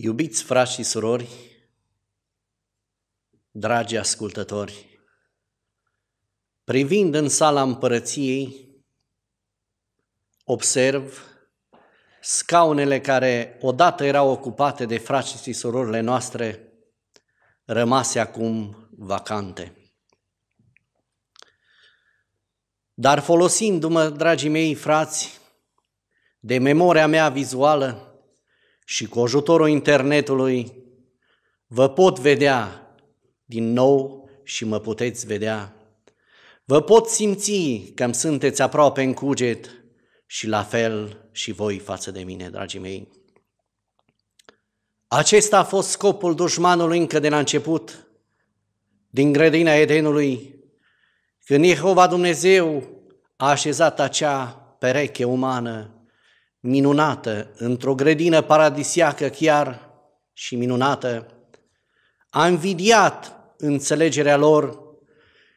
Iubiți frați și surori, dragi ascultători, privind în sala împărăției, observ scaunele care odată erau ocupate de frați și surorile noastre, rămase acum vacante. Dar folosindu-mă, dragii mei frați, de memoria mea vizuală, și cu ajutorul internetului vă pot vedea din nou și mă puteți vedea. Vă pot simți că îmi sunteți aproape în cuget și la fel și voi față de mine, dragii mei. Acesta a fost scopul dușmanului încă de la început, din grădina Edenului, când Jehova Dumnezeu a așezat acea pereche umană minunată, într-o grădină paradisiacă chiar și minunată, a invidiat înțelegerea lor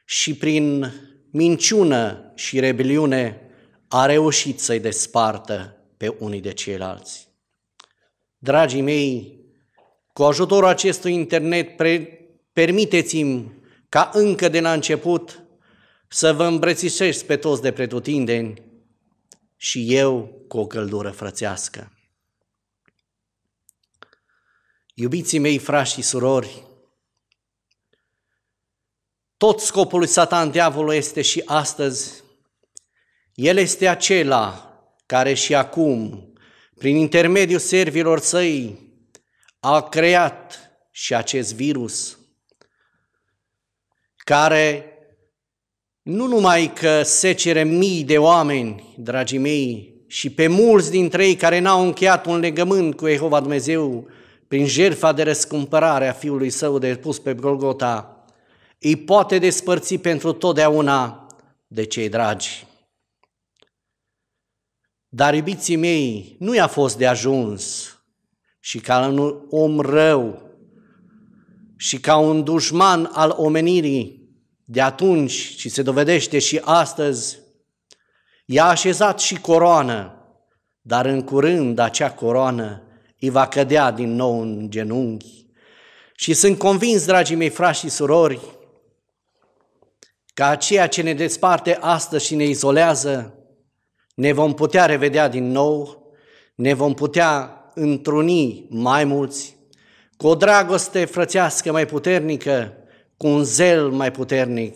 și prin minciună și rebeliune a reușit să-i despartă pe unii de ceilalți. Dragii mei, cu ajutorul acestui internet, pre- permiteți-mi ca încă de la început să vă îmbrățișez pe toți de pretutindeni și eu cu o căldură frățească. Iubiții mei, frași și surori, tot scopul lui Satan, diavolul, este și astăzi. El este acela care și acum, prin intermediul servilor săi, a creat și acest virus, care nu numai că secere mii de oameni, dragii mei, și pe mulți dintre ei care n-au încheiat un legământ cu Jehova Dumnezeu prin jertfa de răscumpărare a Fiului Său de pus pe Golgota, îi poate despărți pentru totdeauna de cei dragi. Dar, iubiții mei, nu i-a fost de ajuns și ca un om rău și ca un dușman al omenirii de atunci și se dovedește și astăzi, i-a așezat și coroană, dar în curând acea coroană îi va cădea din nou în genunchi. Și sunt convins, dragii mei frați și surori, că ceea ce ne desparte astăzi și ne izolează, ne vom putea revedea din nou, ne vom putea întruni mai mulți, cu o dragoste frățească mai puternică, cu un zel mai puternic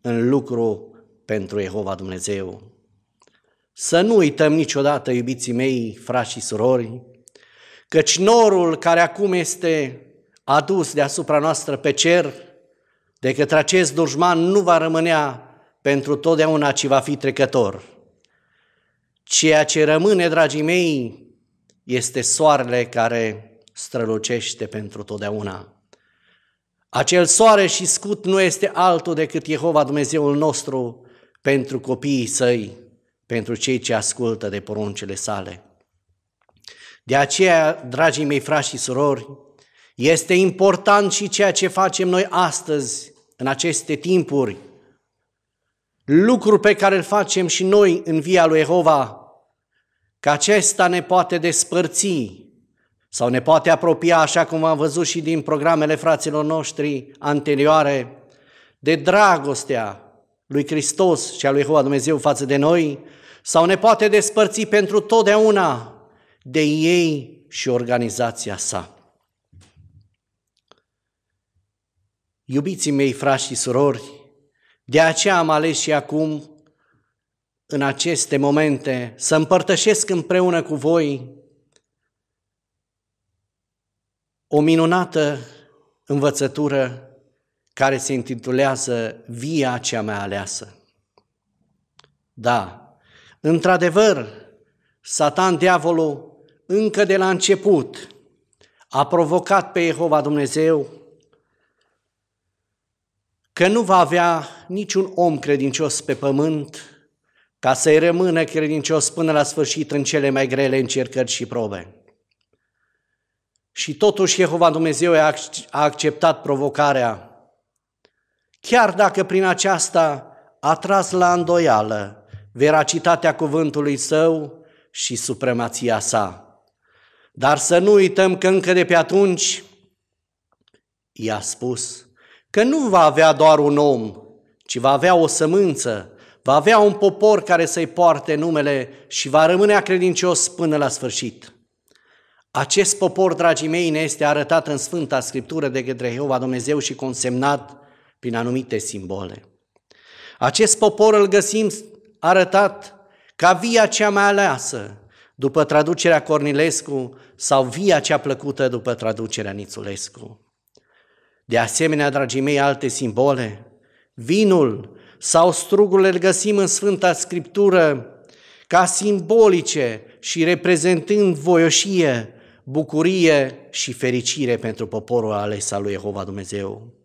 în lucru pentru Jehova Dumnezeu. Să nu uităm niciodată, iubiții mei, frați și surori, căci norul care acum este adus deasupra noastră pe cer, de către acest dușman nu va rămâne pentru totdeauna, ci va fi trecător. Ceea ce rămâne, dragii mei, este soarele care strălucește pentru totdeauna. Acel soare și scut nu este altul decât Jehova Dumnezeul nostru pentru copiii săi pentru cei ce ascultă de poruncile sale. De aceea, dragii mei frați și surori, este important și ceea ce facem noi astăzi, în aceste timpuri, lucruri pe care îl facem și noi în via lui Jehova, că acesta ne poate despărți sau ne poate apropia, așa cum am văzut și din programele fraților noștri anterioare, de dragostea lui Hristos și a lui Hova Dumnezeu față de noi, sau ne poate despărți pentru totdeauna de ei și organizația sa. Iubiții mei, frați și surori, de aceea am ales și acum, în aceste momente, să împărtășesc împreună cu voi o minunată învățătură care se intitulează Via cea mai aleasă. Da, într-adevăr, Satan, diavolul, încă de la început a provocat pe Jehova Dumnezeu că nu va avea niciun om credincios pe pământ ca să-i rămână credincios până la sfârșit în cele mai grele încercări și probe. Și totuși Jehova Dumnezeu a acceptat provocarea chiar dacă prin aceasta a tras la îndoială veracitatea cuvântului său și supremația sa. Dar să nu uităm că încă de pe atunci i-a spus că nu va avea doar un om, ci va avea o sămânță, va avea un popor care să-i poarte numele și va rămâne credincios până la sfârșit. Acest popor, dragii mei, ne este arătat în Sfânta Scriptură de către Jehova Dumnezeu și consemnat prin anumite simbole. Acest popor îl găsim arătat ca via cea mai aleasă, după traducerea Cornilescu, sau via cea plăcută după traducerea Nițulescu. De asemenea, dragii mei, alte simbole, vinul sau strugurile îl găsim în Sfânta Scriptură ca simbolice și reprezentând voioșie, bucurie și fericire pentru poporul ales al lui Jehova Dumnezeu.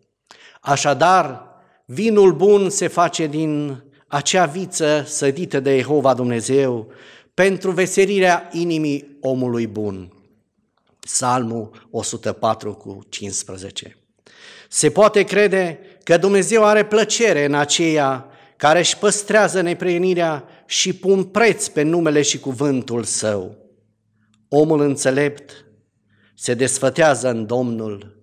Așadar, vinul bun se face din acea viță sădită de Jehova Dumnezeu pentru veserirea inimii omului bun. Psalmul 104 cu 15. Se poate crede că Dumnezeu are plăcere în aceea care își păstrează neprienirea și pun preț pe numele și cuvântul său. Omul înțelept se desfătează în Domnul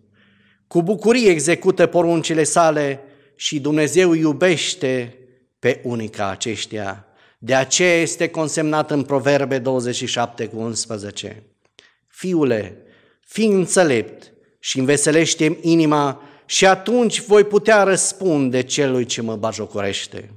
cu bucurie execută poruncile sale și Dumnezeu iubește pe unica aceștia. De aceea este consemnat în Proverbe 27 cu 11. Fiule, fii înțelept și înveselește inima și atunci voi putea răspunde celui ce mă bajocorește.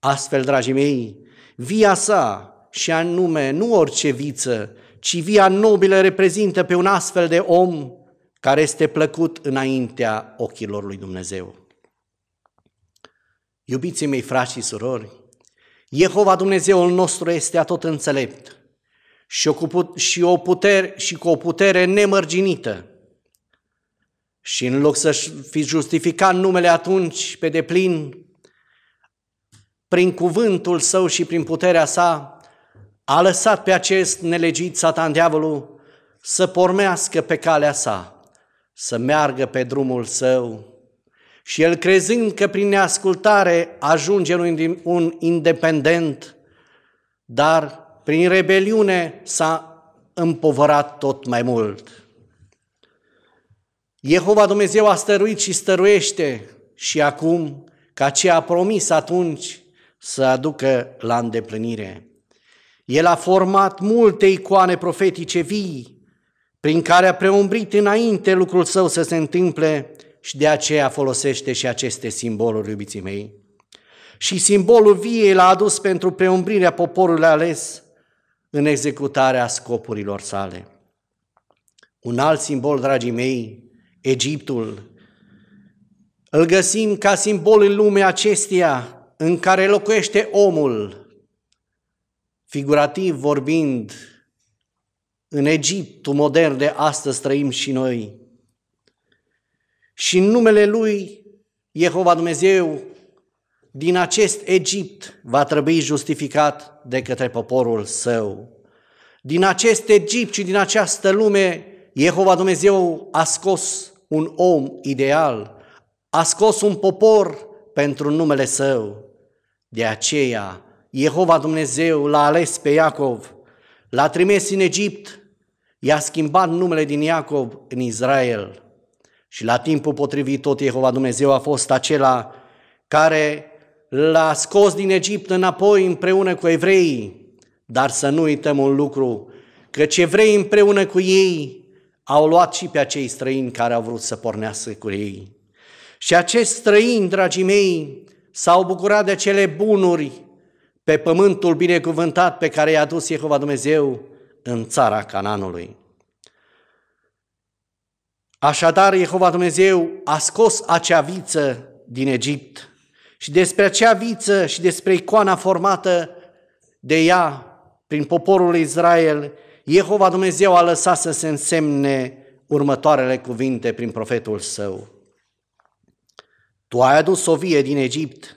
Astfel, dragii mei, via sa și anume nu orice viță, ci via nobilă reprezintă pe un astfel de om care este plăcut înaintea ochilor lui Dumnezeu. Iubiții mei, frați și surori, Jehova Dumnezeul nostru este atot înțelept și, o, și, o putere, și cu o putere nemărginită. Și în loc să fi justificat numele atunci pe deplin, prin cuvântul său și prin puterea sa, a lăsat pe acest nelegit satan diavolul să pormească pe calea sa, să meargă pe drumul său și el crezând că prin neascultare ajunge un independent, dar prin rebeliune s-a împovărat tot mai mult. Jehova Dumnezeu a stăruit și stăruiește și acum ca ce a promis atunci să aducă la îndeplinire. El a format multe icoane profetice vii, prin care a preumbrit înainte lucrul său să se întâmple și de aceea folosește și aceste simboluri, iubiții mei. Și simbolul viei l-a adus pentru preumbrirea poporului ales în executarea scopurilor sale. Un alt simbol, dragii mei, Egiptul, îl găsim ca simbol în lumea acesteia în care locuiește omul, figurativ vorbind, în Egiptul modern de astăzi trăim și noi. Și în numele Lui, Jehova Dumnezeu, din acest Egipt va trebui justificat de către poporul său. Din acest Egipt și din această lume, Jehova Dumnezeu a scos un om ideal, a scos un popor pentru numele său. De aceea, Jehova Dumnezeu l-a ales pe Iacov, l-a trimis în Egipt i-a schimbat numele din Iacob în Israel. Și la timpul potrivit tot Jehova Dumnezeu a fost acela care l-a scos din Egipt înapoi împreună cu evreii. Dar să nu uităm un lucru, că ce evrei împreună cu ei au luat și pe acei străini care au vrut să pornească cu ei. Și acești străini, dragii mei, s-au bucurat de cele bunuri pe pământul binecuvântat pe care i-a dus Jehova Dumnezeu, în țara Cananului. Așadar, Jehova Dumnezeu a scos acea viță din Egipt și despre acea viță și despre icoana formată de ea prin poporul Israel, Jehova Dumnezeu a lăsat să se însemne următoarele cuvinte prin profetul său. Tu ai adus o vie din Egipt,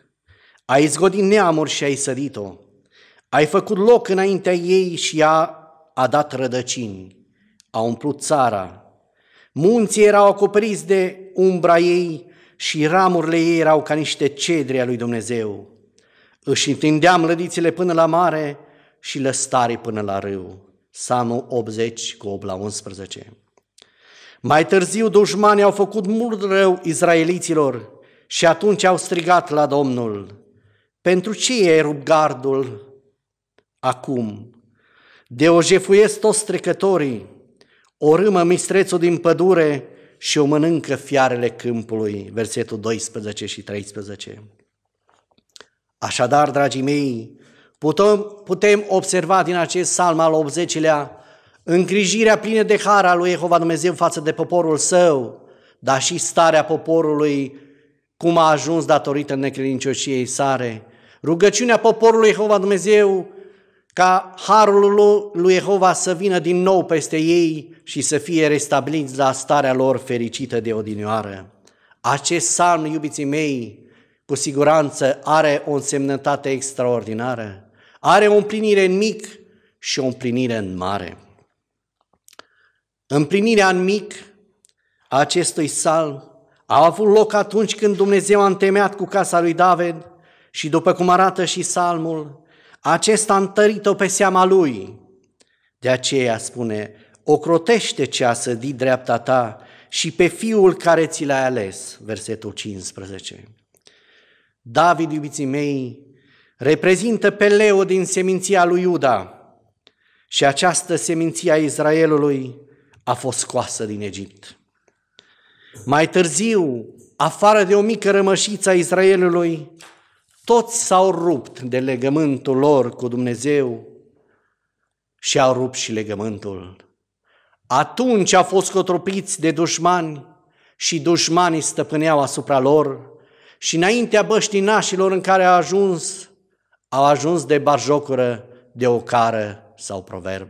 ai izgodit neamuri și ai sădit-o, ai făcut loc înaintea ei și ea a dat rădăcini, a umplut țara. Munții erau acoperiți de umbra ei și ramurile ei erau ca niște cedri a lui Dumnezeu. Își întindeam mlădițele până la mare și lăstare până la râu. Samu 80 cu 8 la 11. Mai târziu dușmanii au făcut mult rău izraeliților și atunci au strigat la Domnul. Pentru ce e rupt gardul acum de o jefuiesc toți trecătorii, o râmă mistrețul din pădure și o mănâncă fiarele câmpului, versetul 12 și 13. Așadar, dragii mei, putem, putem observa din acest salm al 80-lea îngrijirea plină de har a lui Jehova Dumnezeu față de poporul său, dar și starea poporului cum a ajuns datorită necredincioșiei sare. Rugăciunea poporului Jehova Dumnezeu ca harul lui Jehova să vină din nou peste ei și să fie restabiliți la starea lor fericită de odinioară. Acest salm, iubiții mei, cu siguranță are o însemnătate extraordinară, are o împlinire în mic și o împlinire în mare. Împlinirea în mic a acestui salm a avut loc atunci când Dumnezeu a întemeiat cu casa lui David și după cum arată și salmul, acesta a întărit-o pe seama lui. De aceea spune, ocrotește ce a sădit dreapta ta și pe fiul care ți l-ai ales, versetul 15. David, iubiții mei, reprezintă pe Leo din seminția lui Iuda și această seminție a Israelului a fost scoasă din Egipt. Mai târziu, afară de o mică rămășiță a Israelului, toți s-au rupt de legământul lor cu Dumnezeu și au rupt și legământul. Atunci au fost cotropiți de dușmani și dușmanii stăpâneau asupra lor și înaintea băștinașilor în care au ajuns, au ajuns de barjocură, de ocară sau proverb.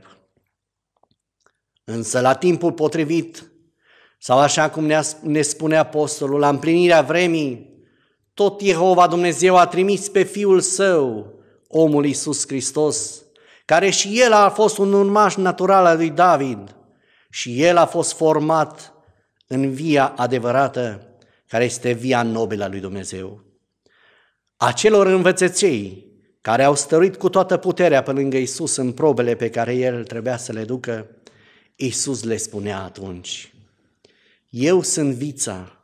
Însă la timpul potrivit, sau așa cum ne spune apostolul, la împlinirea vremii, tot Jehova Dumnezeu a trimis pe Fiul Său, omul Iisus Hristos, care și el a fost un urmaș natural al lui David și el a fost format în via adevărată, care este via nobilă a lui Dumnezeu. Acelor învățăței care au stăruit cu toată puterea pe lângă Isus în probele pe care el trebuia să le ducă, Isus le spunea atunci, Eu sunt vița,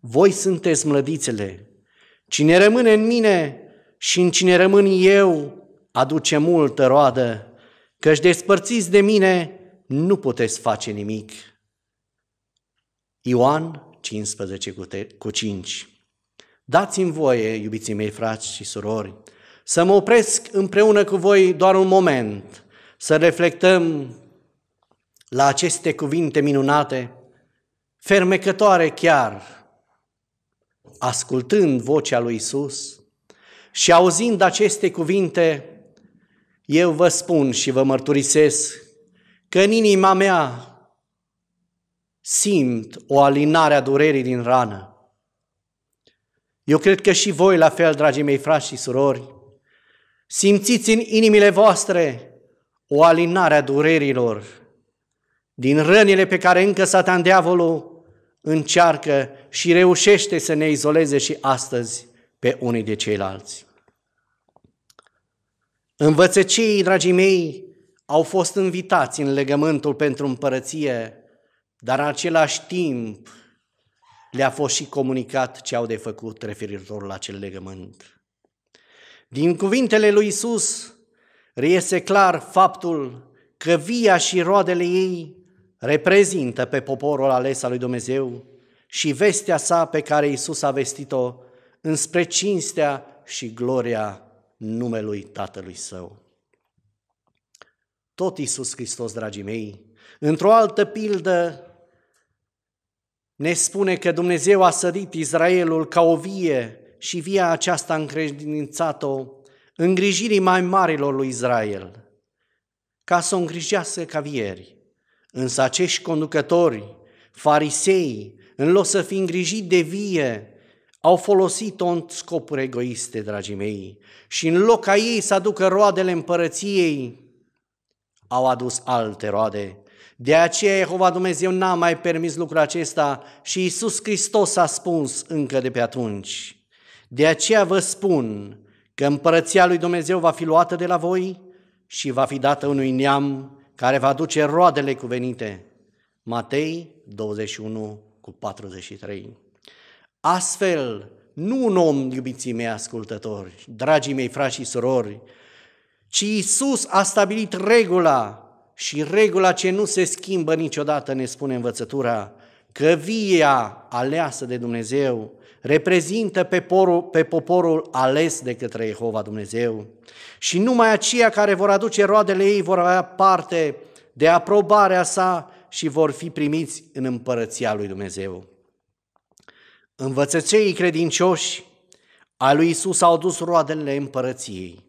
voi sunteți mlădițele, Cine rămâne în mine și în cine rămân eu aduce multă roadă, căci despărțiți de mine nu puteți face nimic. Ioan 15 cu 5 Dați-mi voie, iubiții mei frați și surori, să mă opresc împreună cu voi doar un moment, să reflectăm la aceste cuvinte minunate, fermecătoare chiar, ascultând vocea lui Isus și auzind aceste cuvinte, eu vă spun și vă mărturisesc că în inima mea simt o alinare a durerii din rană. Eu cred că și voi, la fel, dragii mei frați și surori, simțiți în inimile voastre o alinare a durerilor din rănile pe care încă satan diavolul încearcă și reușește să ne izoleze și astăzi pe unii de ceilalți. Învățăcii, dragii mei, au fost invitați în legământul pentru împărăție, dar în același timp le-a fost și comunicat ce au de făcut referitor la acel legământ. Din cuvintele lui Isus reiese clar faptul că via și roadele ei reprezintă pe poporul ales al lui Dumnezeu, și vestea sa pe care Isus a vestit-o înspre cinstea și gloria numelui Tatălui Său. Tot Isus Hristos, dragii mei, într-o altă pildă ne spune că Dumnezeu a sărit Israelul ca o vie și via aceasta a încredințat-o îngrijirii mai marilor lui Israel, ca să o îngrijească ca vieri. Însă acești conducători, farisei, în loc să fi îngrijit de vie, au folosit-o în scopuri egoiste, dragii mei, și în loc ca ei să aducă roadele împărăției, au adus alte roade. De aceea Jehova Dumnezeu n-a mai permis lucrul acesta și Iisus Hristos a spus încă de pe atunci. De aceea vă spun că împărăția lui Dumnezeu va fi luată de la voi și va fi dată unui neam care va aduce roadele cuvenite. Matei 21, cu 43. Astfel, nu un om, iubiții mei ascultători, dragii mei frați și surori, ci Iisus a stabilit regula și regula ce nu se schimbă niciodată, ne spune învățătura, că via aleasă de Dumnezeu reprezintă pe poporul, pe poporul ales de către Jehova Dumnezeu și numai aceia care vor aduce roadele ei vor avea parte de aprobarea sa și vor fi primiți în împărăția lui Dumnezeu. Învățăceii credincioși a lui Isus au dus roadele împărăției.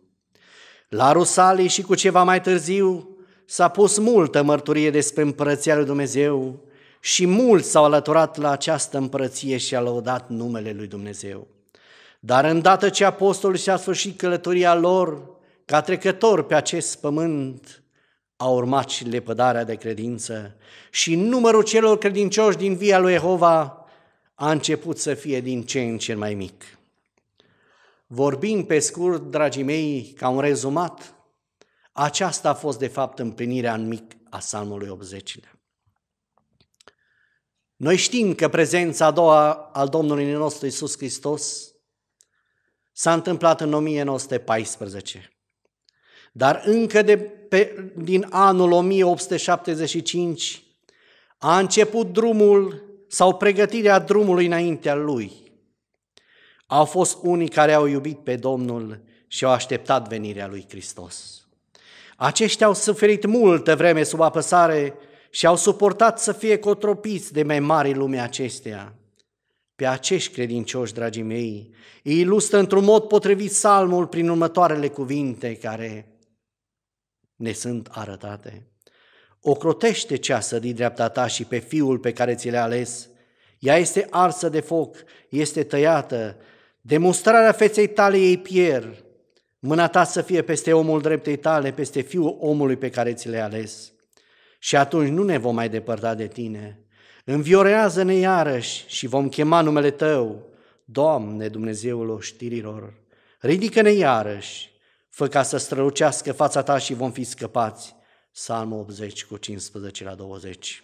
La Rusalii și cu ceva mai târziu s-a pus multă mărturie despre împărăția lui Dumnezeu și mulți s-au alăturat la această împărăție și a lăudat numele lui Dumnezeu. Dar îndată ce apostolul și-a sfârșit călătoria lor, ca trecător pe acest pământ, a urmat și lepădarea de credință și numărul celor credincioși din via lui Jehova a început să fie din ce în ce mai mic. Vorbim pe scurt, dragii mei, ca un rezumat, aceasta a fost de fapt împlinirea în mic a psalmului 80 -lea. Noi știm că prezența a doua al Domnului nostru Isus Hristos s-a întâmplat în 1914, dar încă de pe, din anul 1875 a început drumul sau pregătirea drumului înaintea lui. Au fost unii care au iubit pe Domnul și au așteptat venirea lui Hristos. Aceștia au suferit multă vreme sub apăsare și au suportat să fie cotropiți de mai mari lumea acesteia. Pe acești credincioși, dragii mei, îi ilustră într-un mod potrivit salmul prin următoarele cuvinte care ne sunt arătate. Ocrotește ceasă din dreapta ta și pe fiul pe care ți l-a ales. Ea este arsă de foc, este tăiată, demonstrarea feței tale ei pier, mâna ta să fie peste omul dreptei tale, peste fiul omului pe care ți l a ales. Și atunci nu ne vom mai depărta de tine. Înviorează-ne iarăși și vom chema numele tău, Doamne Dumnezeul oștirilor. Ridică-ne iarăși Fă ca să strălucească fața ta și vom fi scăpați. Psalmul 80 cu 15 la 20.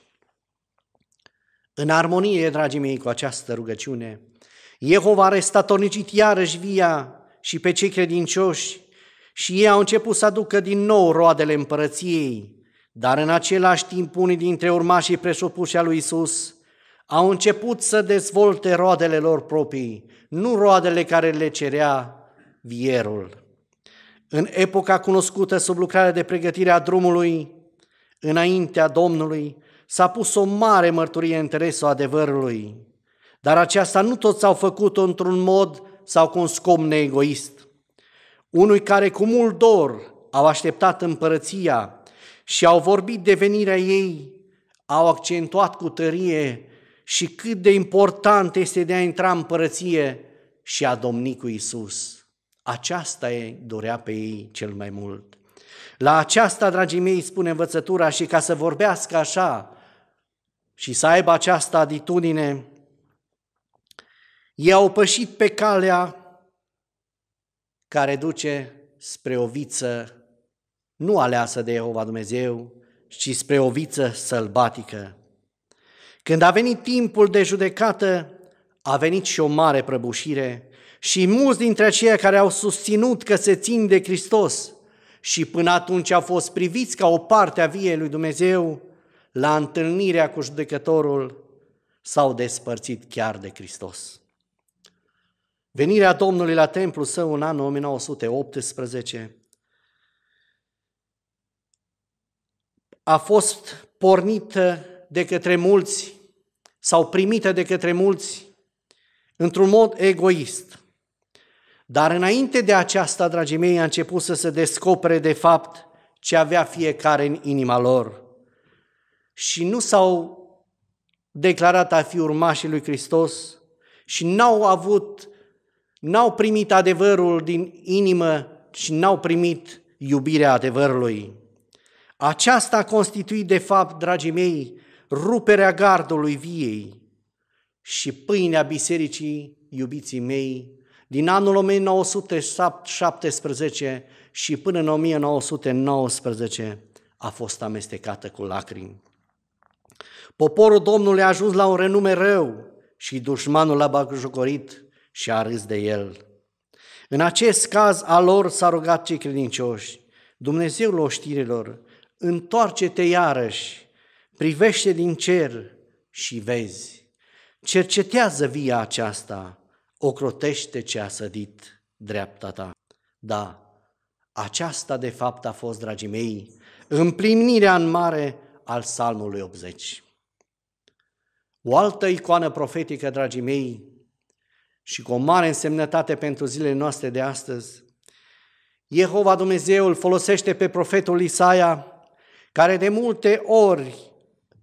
În armonie, dragii mei, cu această rugăciune, Jehova a restatornicit iarăși via și pe cei credincioși și ei au început să aducă din nou roadele împărăției, dar în același timp unii dintre urmașii presupuși a lui Isus au început să dezvolte roadele lor proprii, nu roadele care le cerea vierul în epoca cunoscută sub lucrarea de pregătire a drumului, înaintea Domnului, s-a pus o mare mărturie în interesul adevărului, dar aceasta nu toți au făcut-o într-un mod sau cu un scop neegoist. Unui care cu mult dor au așteptat împărăția și au vorbit de venirea ei, au accentuat cu tărie și cât de important este de a intra în împărăție și a domni cu Isus. Aceasta îi dorea pe ei cel mai mult. La aceasta, dragii mei, spune învățătura și ca să vorbească așa și să aibă această atitudine, ei au pășit pe calea care duce spre o viță nu aleasă de Jehova Dumnezeu, ci spre o viță sălbatică. Când a venit timpul de judecată, a venit și o mare prăbușire și mulți dintre aceia care au susținut că se țin de Hristos și până atunci au fost priviți ca o parte a viei lui Dumnezeu, la întâlnirea cu judecătorul s-au despărțit chiar de Hristos. Venirea Domnului la templu său în anul 1918 a fost pornită de către mulți sau primită de către mulți într-un mod egoist. Dar înainte de aceasta, dragii mei, a început să se descopere de fapt ce avea fiecare în inima lor. Și nu s-au declarat a fi urmașii lui Hristos și n-au avut, n-au primit adevărul din inimă și n-au primit iubirea adevărului. Aceasta a constituit, de fapt, dragii mei, ruperea gardului viei și pâinea bisericii, iubiții mei, din anul 1917 și până în 1919 a fost amestecată cu lacrimi. Poporul Domnului a ajuns la un renume rău și dușmanul l-a bagjocorit și a râs de el. În acest caz a lor s-a rugat cei credincioși, Dumnezeul oștirilor, întoarce-te iarăși, privește din cer și vezi. Cercetează via aceasta ocrotește ce a sădit dreapta ta. Da, aceasta de fapt a fost, dragii mei, împlinirea în mare al Psalmului 80. O altă icoană profetică, dragii mei, și cu o mare însemnătate pentru zilele noastre de astăzi, Jehova Dumnezeu îl folosește pe profetul Isaia, care de multe ori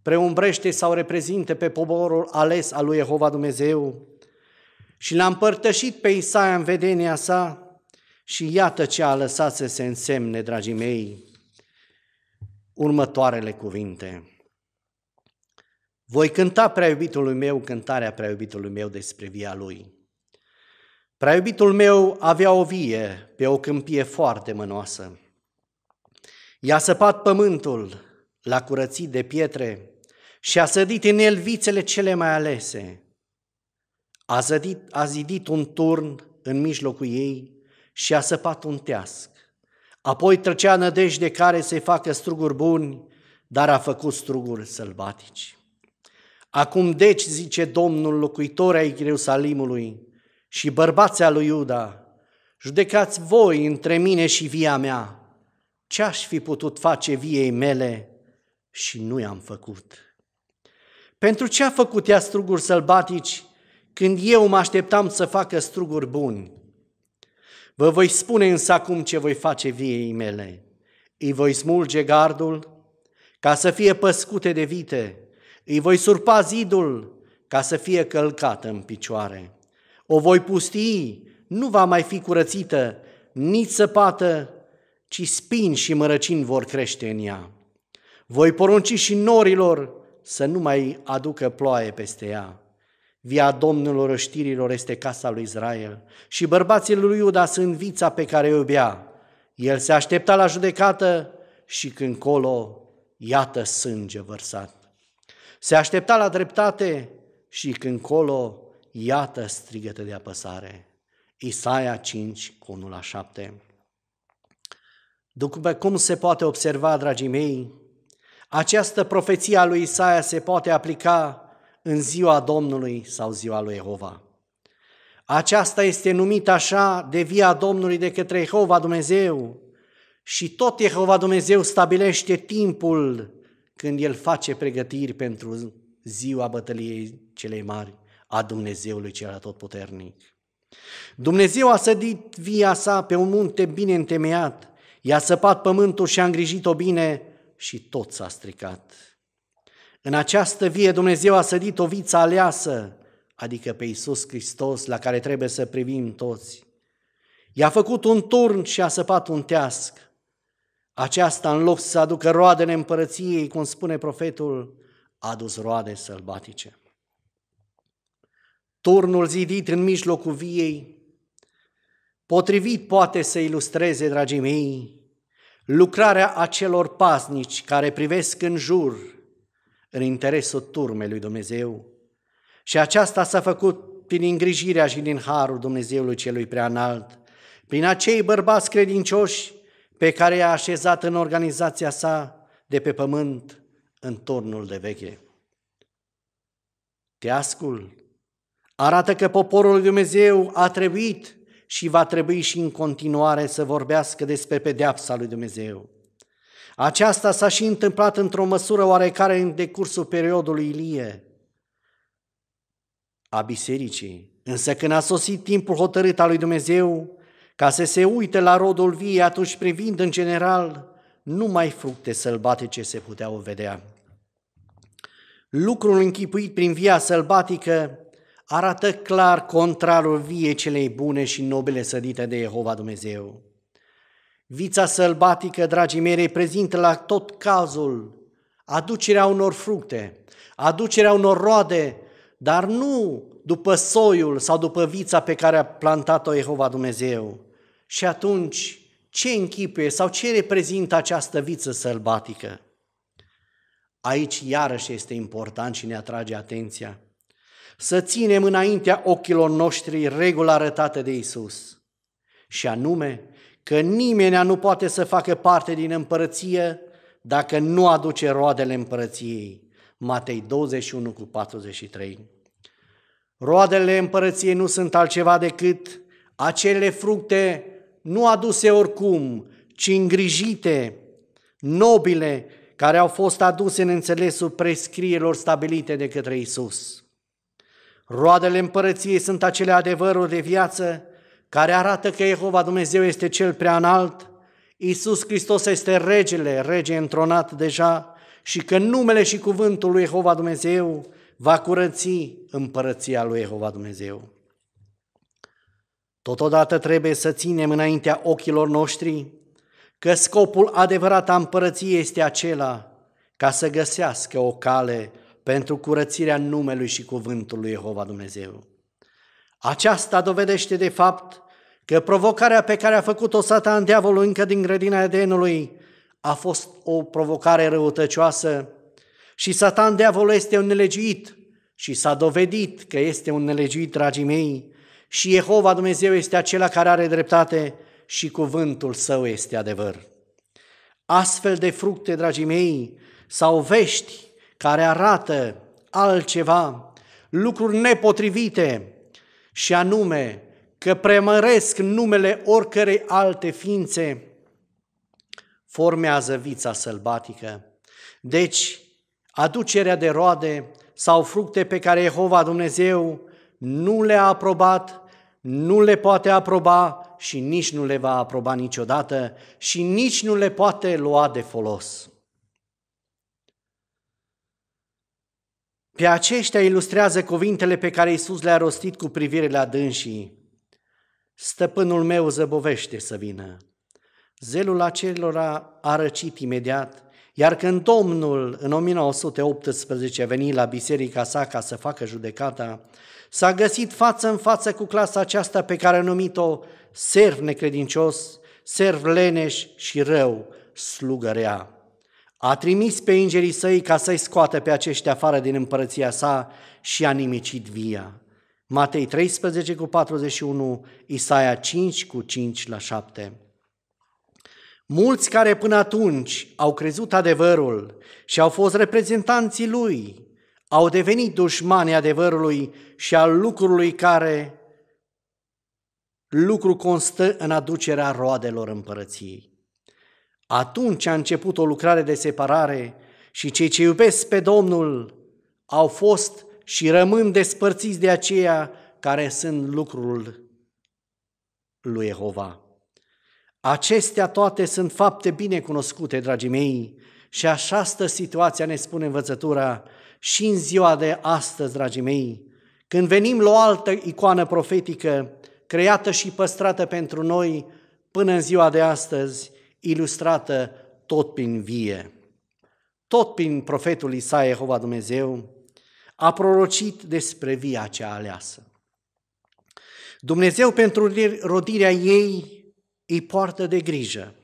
preumbrește sau reprezintă pe poporul ales al lui Jehova Dumnezeu, și l-a împărtășit pe Isaia în vedenia sa și iată ce a lăsat să se însemne, dragii mei, următoarele cuvinte. Voi cânta prea iubitului meu cântarea prea iubitului meu despre via lui. Prea iubitul meu avea o vie pe o câmpie foarte mănoasă. I-a săpat pământul, l-a curățit de pietre și a sădit în el vițele cele mai alese a zidit, a zidit un turn în mijlocul ei și a săpat un teasc. Apoi trecea nădejde care să facă struguri buni, dar a făcut struguri sălbatici. Acum deci, zice Domnul, locuitor ai Ierusalimului și bărbația lui Iuda, judecați voi între mine și via mea, ce aș fi putut face viei mele și nu i-am făcut. Pentru ce a făcut ea struguri sălbatici când eu mă așteptam să facă struguri buni. Vă voi spune însă acum ce voi face viei mele. Îi voi smulge gardul ca să fie păscute de vite, îi voi surpa zidul ca să fie călcată în picioare. O voi pustii, nu va mai fi curățită, nici săpată, ci spin și mărăcin vor crește în ea. Voi porunci și norilor să nu mai aducă ploaie peste ea Via Domnului răștirilor este casa lui Israel și bărbații lui Iuda sunt vița pe care o iubea. El se aștepta la judecată și când colo, iată sânge vărsat. Se aștepta la dreptate și când colo, iată strigăte de apăsare. Isaia 5, 1 la 7. După cum se poate observa, dragii mei, această profeție a lui Isaia se poate aplica în ziua Domnului sau ziua lui Jehova. Aceasta este numită așa de via Domnului de către Jehova Dumnezeu și tot Jehova Dumnezeu stabilește timpul când El face pregătiri pentru ziua bătăliei celei mari a Dumnezeului cel atotputernic. Dumnezeu a sădit via sa pe un munte bine întemeiat, i-a săpat pământul și a îngrijit-o bine și tot s-a stricat. În această vie Dumnezeu a sădit o viță aleasă, adică pe Iisus Hristos, la care trebuie să privim toți. I-a făcut un turn și a săpat un teasc. Aceasta, în loc să aducă roadele împărăției, cum spune profetul, a adus roade sălbatice. Turnul zidit în mijlocul viei, potrivit poate să ilustreze, dragii mei, lucrarea acelor pasnici care privesc în jur, în interesul turmei lui Dumnezeu. Și aceasta s-a făcut prin îngrijirea și din harul Dumnezeului celui preanalt, prin acei bărbați credincioși pe care i-a așezat în organizația sa de pe pământ în turnul de veche. Teascul arată că poporul lui Dumnezeu a trebuit și va trebui și în continuare să vorbească despre pedeapsa lui Dumnezeu aceasta s-a și întâmplat într-o măsură oarecare în decursul periodului Ilie a bisericii. Însă când a sosit timpul hotărât al lui Dumnezeu ca să se uite la rodul vie, atunci privind în general, numai fructe sălbatice se puteau vedea. Lucrul închipuit prin via sălbatică arată clar contrarul vie celei bune și nobile sădite de Jehova Dumnezeu. Vița sălbatică, dragii mei, reprezintă la tot cazul aducerea unor fructe, aducerea unor roade, dar nu după soiul sau după vița pe care a plantat-o Jehova Dumnezeu. Și atunci, ce închipuie sau ce reprezintă această viță sălbatică? Aici iarăși este important și ne atrage atenția. Să ținem înaintea ochilor noștri regula arătată de Isus, și anume că nimeni nu poate să facă parte din împărăție dacă nu aduce roadele împărăției. Matei 21 cu 43. Roadele împărăției nu sunt altceva decât acele fructe nu aduse oricum, ci îngrijite, nobile, care au fost aduse în înțelesul prescrierilor stabilite de către Isus. Roadele împărăției sunt acele adevăruri de viață care arată că Jehova Dumnezeu este cel prea înalt, Iisus Hristos este regele, rege întronat deja, și că numele și cuvântul lui Jehova Dumnezeu va curăți împărăția lui Jehova Dumnezeu. Totodată trebuie să ținem înaintea ochilor noștri că scopul adevărat a împărăției este acela ca să găsească o cale pentru curățirea numelui și cuvântului Jehova Dumnezeu. Aceasta dovedește de fapt că provocarea pe care a făcut-o satan diavolul încă din grădina Edenului a fost o provocare răutăcioasă și satan diavolul este un nelegiuit și s-a dovedit că este un nelegiuit, dragii mei, și Jehova Dumnezeu este acela care are dreptate și cuvântul său este adevăr. Astfel de fructe, dragii mei, sau vești care arată altceva, lucruri nepotrivite și anume că premăresc numele oricărei alte ființe, formează vița sălbatică. Deci, aducerea de roade sau fructe pe care Jehova Dumnezeu nu le-a aprobat, nu le poate aproba și nici nu le va aproba niciodată și nici nu le poate lua de folos. Pe aceștia ilustrează cuvintele pe care Isus le-a rostit cu privire la dânsii. Stăpânul meu zăbovește să vină. Zelul acelora a răcit imediat, iar când Domnul în 1918 a venit la biserica sa ca să facă judecata, s-a găsit față în față cu clasa aceasta pe care a numit-o serv necredincios, serv leneș și rău, slugărea. A trimis pe îngerii săi ca să-i scoată pe aceștia afară din împărăția sa și a nimicit via. Matei 13 cu 41, Isaia 5 cu 5 la 7. Mulți care până atunci au crezut adevărul și au fost reprezentanții lui, au devenit dușmani adevărului și al lucrului care lucru constă în aducerea roadelor împărăției. Atunci a început o lucrare de separare și cei ce iubesc pe Domnul au fost și rămân despărțiți de aceia care sunt lucrul lui Jehova. Acestea toate sunt fapte bine cunoscute, dragii mei, și așa stă situația, ne spune învățătura, și în ziua de astăzi, dragii mei, când venim la o altă icoană profetică, creată și păstrată pentru noi până în ziua de astăzi, ilustrată tot prin vie, tot prin profetul Isaia Jehova Dumnezeu, a prorocit despre via cea aleasă. Dumnezeu pentru rodirea ei îi poartă de grijă.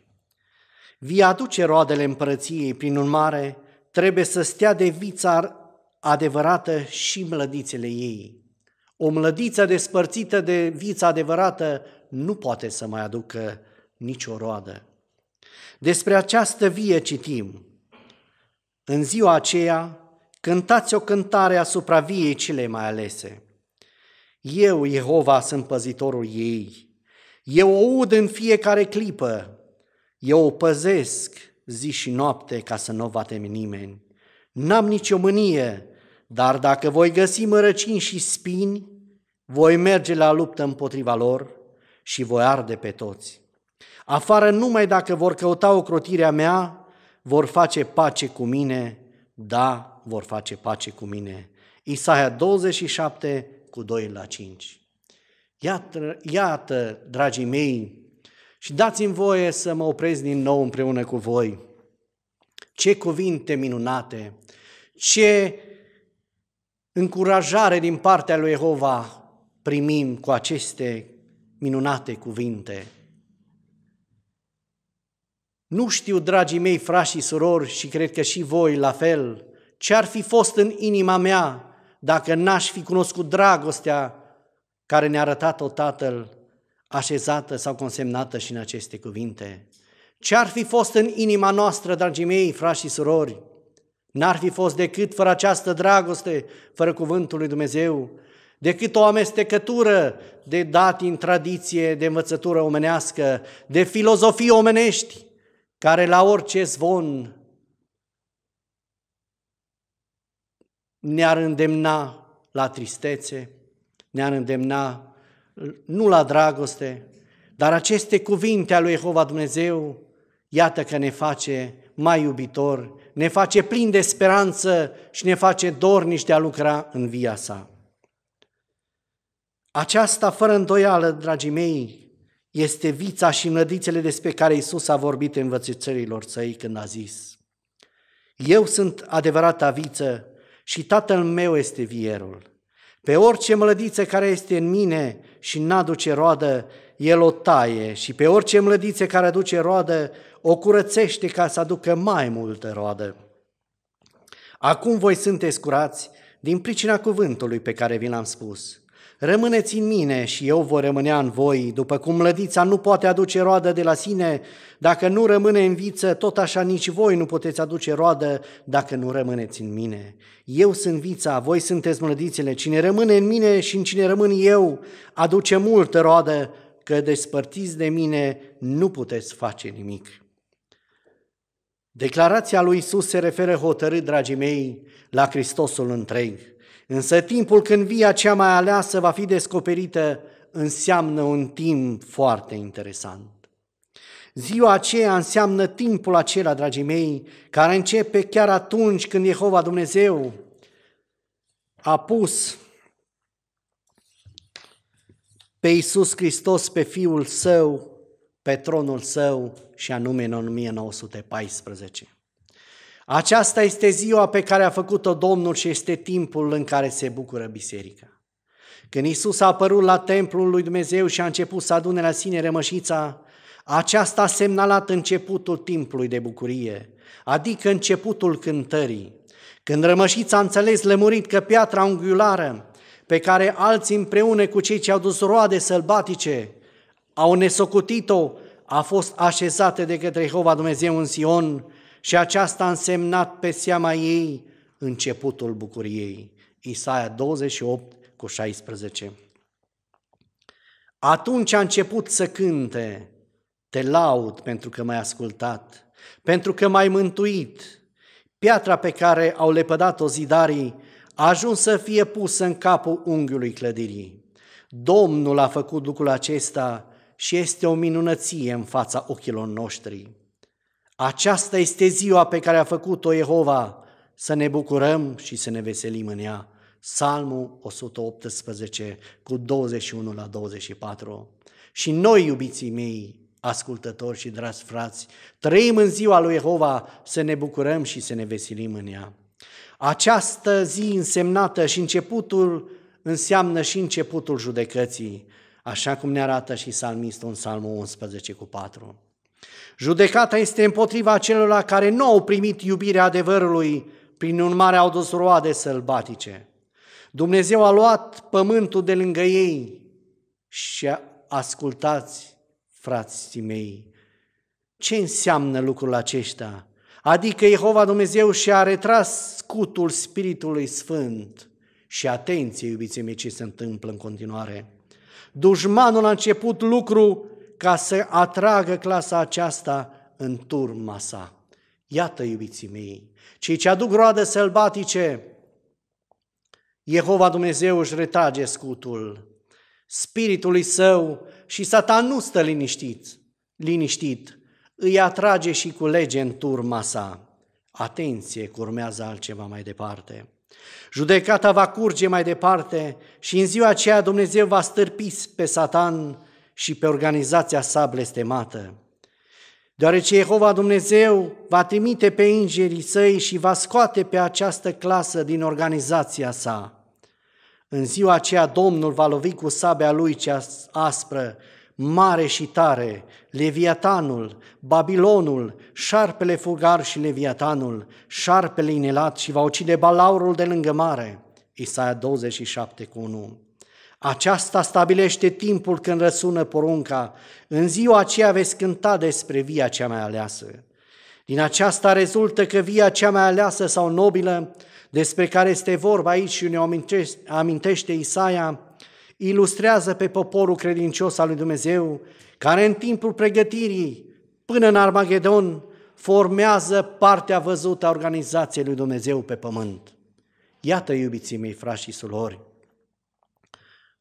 Via aduce roadele împărăției, prin urmare, trebuie să stea de vița adevărată și mlădițele ei. O mlădiță despărțită de vița adevărată nu poate să mai aducă nicio roadă. Despre această vie citim. În ziua aceea, Cântați o cântare asupra viei cele mai alese. Eu, Jehova, sunt păzitorul ei. Eu o ud în fiecare clipă. Eu o păzesc zi și noapte ca să nu o va temi nimeni. N-am nicio mânie, dar dacă voi găsi mărăcini și spini, voi merge la luptă împotriva lor și voi arde pe toți. Afară numai dacă vor căuta ocrotirea mea, vor face pace cu mine, da, vor face pace cu mine. Isaia 27 cu 2 la 5. Iată, iată, dragii mei, și dați-mi voie să mă opresc din nou împreună cu voi. Ce cuvinte minunate, ce încurajare din partea lui Jehova primim cu aceste minunate cuvinte. Nu știu, dragii mei, frați și surori, și cred că și voi la fel, ce ar fi fost în inima mea dacă n-aș fi cunoscut dragostea care ne-a arătat-o Tatăl așezată sau consemnată și în aceste cuvinte. Ce ar fi fost în inima noastră, dragii mei, frați și surori? N-ar fi fost decât fără această dragoste, fără cuvântul lui Dumnezeu, decât o amestecătură de dat în tradiție, de învățătură omenească, de filozofii omenești, care la orice zvon ne-ar îndemna la tristețe, ne-ar îndemna nu la dragoste, dar aceste cuvinte ale lui Jehova Dumnezeu, iată că ne face mai iubitor, ne face plin de speranță și ne face dor de a lucra în via sa. Aceasta, fără îndoială, dragii mei, este vița și mlădițele despre care Isus a vorbit în învățățărilor săi când a zis, Eu sunt adevărata viță și tatăl meu este vierul. Pe orice mlădiță care este în mine și n-aduce roadă, el o taie și pe orice mlădiță care aduce roadă, o curățește ca să aducă mai multă roadă. Acum voi sunteți curați din pricina cuvântului pe care vi l-am spus. Rămâneți în mine și eu voi rămâne în voi, după cum lădița nu poate aduce roadă de la sine, dacă nu rămâne în viță, tot așa nici voi nu puteți aduce roadă dacă nu rămâneți în mine. Eu sunt vița, voi sunteți mlădițele, cine rămâne în mine și în cine rămân eu aduce multă roadă, că despărtiți de mine nu puteți face nimic. Declarația lui Isus se referă hotărât, dragii mei, la Hristosul întreg – Însă timpul când via cea mai aleasă va fi descoperită înseamnă un timp foarte interesant. Ziua aceea înseamnă timpul acela, dragii mei, care începe chiar atunci când Jehova Dumnezeu a pus pe Iisus Hristos, pe Fiul Său, pe tronul Său și anume în 1914. Aceasta este ziua pe care a făcut-o Domnul și este timpul în care se bucură biserica. Când Isus a apărut la templul lui Dumnezeu și a început să adune la sine rămășița, aceasta a semnalat începutul timpului de bucurie, adică începutul cântării. Când rămășița a înțeles lămurit că piatra unghiulară, pe care alții împreună cu cei ce au dus roade sălbatice au nesocutit o a fost așezată de către Jehova Dumnezeu în Sion, și aceasta a însemnat pe seama ei începutul bucuriei. Isaia 28 cu 16. Atunci a început să cânte, te laud pentru că m-ai ascultat, pentru că m-ai mântuit. Piatra pe care au lepădat-o zidarii a ajuns să fie pusă în capul unghiului clădirii. Domnul a făcut lucrul acesta și este o minunăție în fața ochilor noștri. Aceasta este ziua pe care a făcut-o Jehova, să ne bucurăm și să ne veselim în ea. Salmul 118 cu 21 la 24. Și noi, iubiții mei, ascultători și dragi frați, trăim în ziua lui Jehova să ne bucurăm și să ne veselim în ea. Această zi însemnată și începutul înseamnă și începutul judecății, așa cum ne arată și salmistul în Salmul 11 cu 4. Judecata este împotriva acelora care nu au primit iubirea adevărului, prin urmare au dus roade sălbatice. Dumnezeu a luat pământul de lângă ei și ascultați, frații mei, ce înseamnă lucrul acesta? Adică Jehova Dumnezeu și-a retras scutul Spiritului Sfânt. Și atenție, iubiții mei, ce se întâmplă în continuare. Dușmanul a început lucru ca să atragă clasa aceasta în turma sa. Iată, iubiții mei, cei ce aduc roade sălbatice, Jehova Dumnezeu își retrage scutul spiritului său și Satan nu stă liniștit, liniștit, îi atrage și culege în turma sa. Atenție că urmează altceva mai departe. Judecata va curge mai departe și în ziua aceea Dumnezeu va stârpi pe Satan și pe organizația sa blestemată. Deoarece Jehova Dumnezeu va trimite pe îngerii săi și va scoate pe această clasă din organizația sa. În ziua aceea Domnul va lovi cu sabia lui cea aspră, mare și tare, Leviatanul, Babilonul, șarpele fugar și Leviatanul, șarpele inelat și va ucide balaurul de lângă mare. Isaia 27 cu 1. Aceasta stabilește timpul când răsună porunca. În ziua aceea veți cânta despre via cea mai aleasă. Din aceasta rezultă că via cea mai aleasă sau nobilă, despre care este vorba aici și ne amintește, Isaia, ilustrează pe poporul credincios al lui Dumnezeu, care în timpul pregătirii până în Armagedon formează partea văzută a organizației lui Dumnezeu pe pământ. Iată, iubiții mei, frați și surori,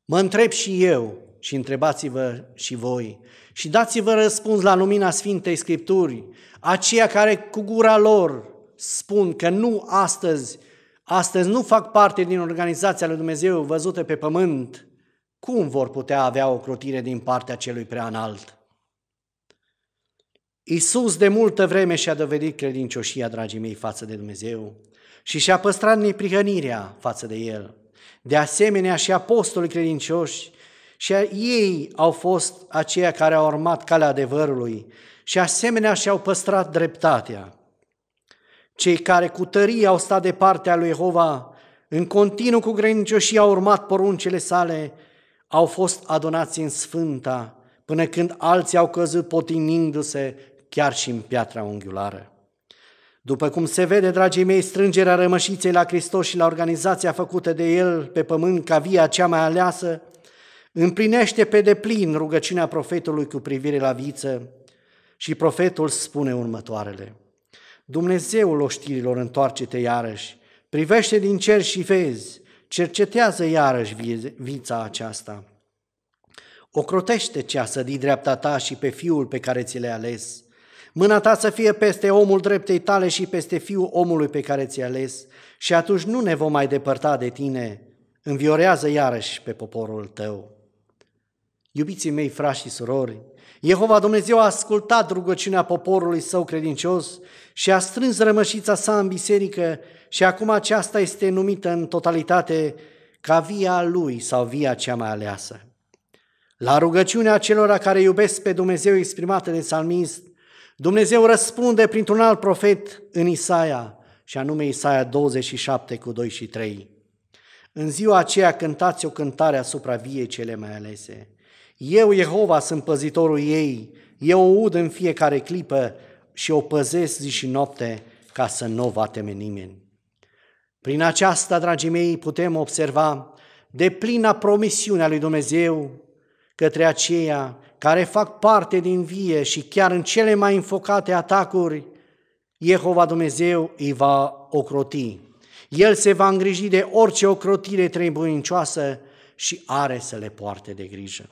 Mă întreb și eu și întrebați-vă și voi și dați-vă răspuns la lumina Sfintei Scripturi, aceia care cu gura lor spun că nu astăzi, astăzi nu fac parte din organizația lui Dumnezeu văzută pe pământ, cum vor putea avea o crotire din partea celui prea înalt? Iisus de multă vreme și-a dovedit credincioșia, dragii mei, față de Dumnezeu și și-a păstrat neprihănirea față de El. De asemenea și apostolii credincioși și ei au fost aceia care au urmat calea adevărului și asemenea și-au păstrat dreptatea. Cei care cu tărie au stat de partea lui Jehova, în continuu cu și au urmat poruncele sale, au fost adunați în sfânta, până când alții au căzut potinindu-se chiar și în piatra unghiulară. După cum se vede, dragii mei, strângerea rămășiței la Hristos și la organizația făcută de El pe pământ ca via cea mai aleasă, împlinește pe deplin rugăciunea profetului cu privire la viță și profetul spune următoarele. Dumnezeul oștirilor, întoarce-te iarăși, privește din cer și vezi, cercetează iarăși vița aceasta. Ocrotește ce a sădit dreapta ta și pe fiul pe care ți l-ai ales – Mâna ta să fie peste omul dreptei tale și peste fiul omului pe care ți-ai ales și atunci nu ne vom mai depărta de tine. Înviorează iarăși pe poporul tău. Iubiții mei, frați și surori, Jehova Dumnezeu a ascultat rugăciunea poporului său credincios și a strâns rămășița sa în biserică și acum aceasta este numită în totalitate ca via lui sau via cea mai aleasă. La rugăciunea celor care iubesc pe Dumnezeu exprimată de salmist, Dumnezeu răspunde printr-un alt profet în Isaia, și anume Isaia 27 cu 2 și 3. În ziua aceea cântați o cântare asupra viei cele mai alese. Eu, Jehova, sunt păzitorul ei, eu o ud în fiecare clipă și o păzesc zi și noapte ca să nu o va teme nimeni. Prin aceasta, dragii mei, putem observa de plina promisiunea lui Dumnezeu către aceia care fac parte din vie și chiar în cele mai înfocate atacuri, Jehova Dumnezeu îi va ocroti. El se va îngriji de orice ocrotire trebuincioasă și are să le poarte de grijă.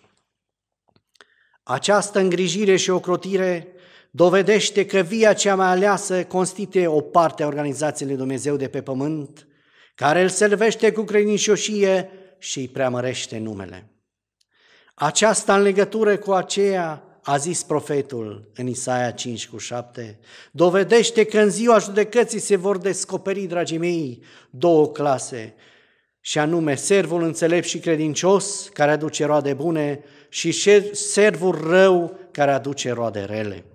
Această îngrijire și ocrotire dovedește că via cea mai aleasă constituie o parte a organizației lui Dumnezeu de pe pământ, care îl servește cu credincioșie și îi preamărește numele. Aceasta în legătură cu aceea a zis profetul în Isaia 5 cu 7, dovedește că în ziua judecății se vor descoperi, dragii mei, două clase, și anume servul înțelept și credincios care aduce roade bune și servul rău care aduce roade rele.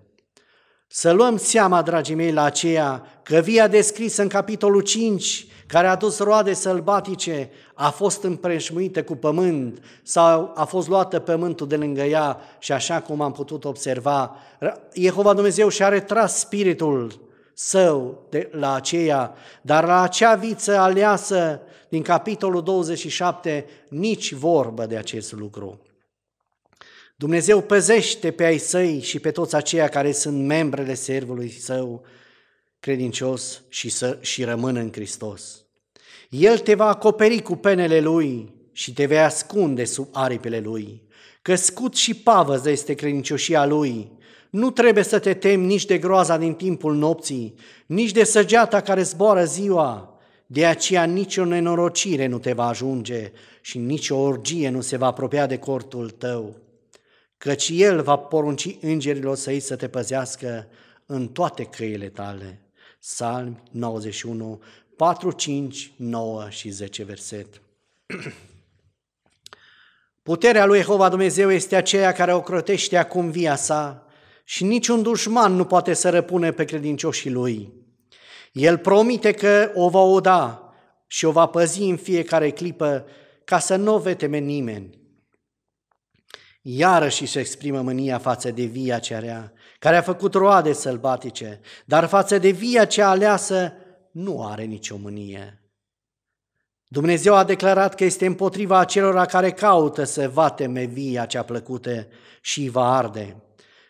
Să luăm seama, dragii mei, la aceea că via descrisă în capitolul 5 care a dus roade sălbatice, a fost împrejmuită cu pământ sau a fost luată pământul de lângă ea și așa cum am putut observa, Jehova Dumnezeu și-a retras spiritul său de la aceea, dar la acea viță aleasă din capitolul 27 nici vorbă de acest lucru. Dumnezeu păzește pe ai săi și pe toți aceia care sunt membrele servului său, credincios și, să, și rămân în Hristos. El te va acoperi cu penele Lui și te vei ascunde sub aripile Lui. căscut și pavăză este credincioșia Lui. Nu trebuie să te temi nici de groaza din timpul nopții, nici de săgeata care zboară ziua. De aceea nicio nenorocire nu te va ajunge și nicio orgie nu se va apropia de cortul tău. Căci El va porunci îngerilor săi să te păzească în toate căile tale. Salmi 91, 4, 5, 9 și 10 verset. Puterea lui Jehova Dumnezeu este aceea care o crotește acum via sa și niciun dușman nu poate să răpune pe credincioșii lui. El promite că o va oda și o va păzi în fiecare clipă ca să nu o veteme nimeni. Iarăși se exprimă mânia față de via are care a făcut roade sălbatice, dar față de via cea aleasă nu are nicio mânie. Dumnezeu a declarat că este împotriva acelora care caută să vateme via cea plăcută și va arde.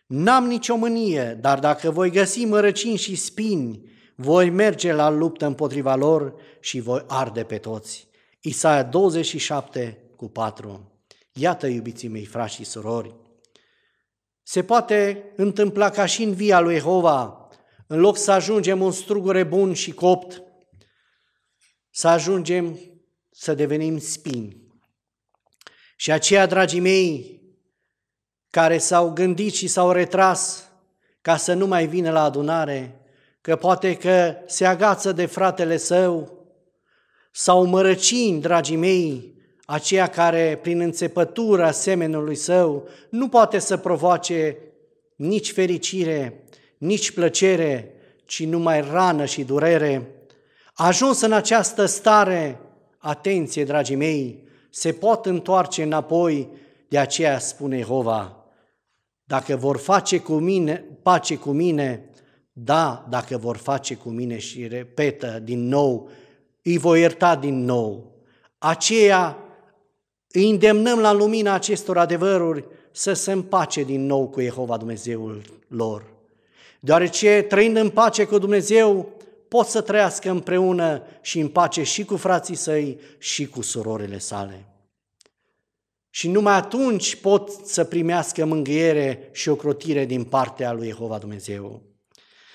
N-am nicio mânie, dar dacă voi găsi mărăcini și spini, voi merge la luptă împotriva lor și voi arde pe toți. Isaia 27 cu 4 Iată, iubiții mei, frați și surori, se poate întâmpla ca și în via lui Jehova, în loc să ajungem un strugure bun și copt, să ajungem să devenim spini. Și aceia, dragii mei, care s-au gândit și s-au retras ca să nu mai vină la adunare, că poate că se agață de fratele său, sau mărăcini, dragii mei, aceea care, prin înțepătura semenului său, nu poate să provoace nici fericire, nici plăcere, ci numai rană și durere, a ajuns în această stare, atenție, dragii mei, se pot întoarce înapoi, de aceea spune Jehova, dacă vor face cu mine, pace cu mine, da, dacă vor face cu mine și repetă din nou, îi voi ierta din nou. Aceea îi îndemnăm la lumina acestor adevăruri să se împace din nou cu Jehova Dumnezeul lor. Deoarece trăind în pace cu Dumnezeu, pot să trăiască împreună și în pace și cu frații săi și cu surorile sale. Și numai atunci pot să primească mângâiere și ocrotire din partea lui Jehova Dumnezeu.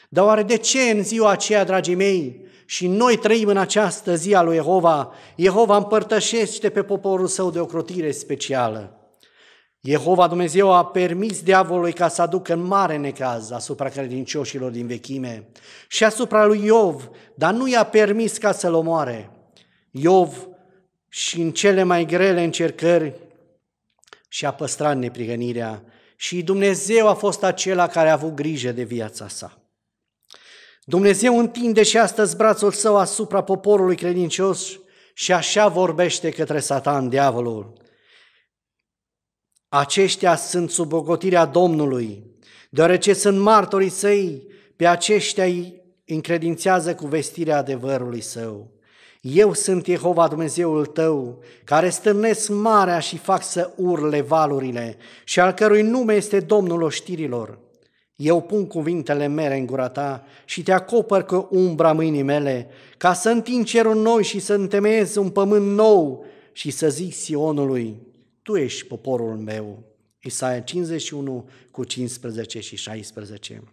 Dar oare de ce în ziua aceea, dragii mei, și noi trăim în această zi a lui Jehova. Jehova împărtășește pe poporul său de o crotire specială. Jehova Dumnezeu a permis diavolului ca să aducă în mare necaz asupra credincioșilor din vechime și asupra lui Iov, dar nu i-a permis ca să-l omoare. Iov și în cele mai grele încercări și-a păstrat neprihănirea și Dumnezeu a fost acela care a avut grijă de viața sa. Dumnezeu întinde și astăzi brațul său asupra poporului credincios și așa vorbește către Satan, diavolul. Aceștia sunt sub ogotirea Domnului, deoarece sunt martorii săi, pe aceștia îi încredințează cu vestirea adevărului său. Eu sunt Jehova Dumnezeul tău, care stârnesc marea și fac să urle valurile și al cărui nume este Domnul oștirilor. Eu pun cuvintele mele în gura ta și te acopăr cu umbra mâinii mele, ca să întind cerul noi și să întemeiez un pământ nou și să zic Sionului, tu ești poporul meu. Isaia 51 cu 15 și 16.